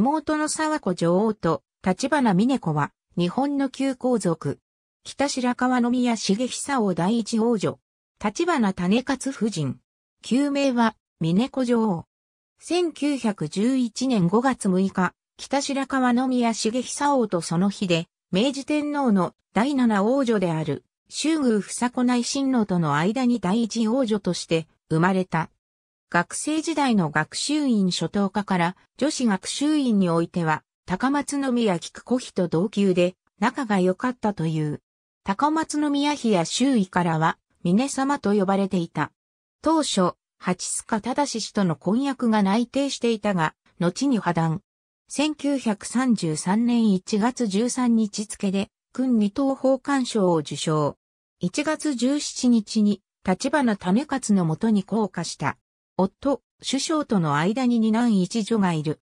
妹の沢子女王と立花峰子は日本の旧皇族。北白川宮茂久王第一王女。立花種勝夫人。旧名は峰子女王。1911年5月6日、北白川宮茂久王とその日で、明治天皇の第七王女である、周宮房子内親王との間に第一王女として生まれた。学生時代の学習院初等科から女子学習院においては、高松宮菊子妃と同級で仲が良かったという。高松宮妃や周囲からは、峰様と呼ばれていた。当初、八須賀忠氏との婚約が内定していたが、後に破談。1933年1月13日付で、君二等法官賞を受賞。1月17日に、立花種勝のもとに降下した。夫、首相との間に二男一女がいる。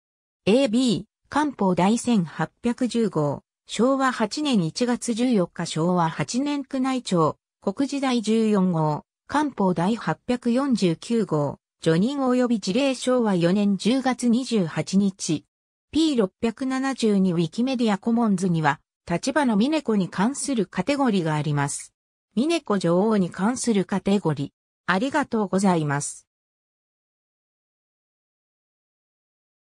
AB、官報第1810号、昭和8年1月14日昭和8年区内庁、国時第14号、官報第849号、助任及び事例昭和4年10月28日。P672 ウィキメディアコモンズには、立の美音子に関するカテゴリーがあります。美音子女王に関するカテゴリー。ありがとうございます。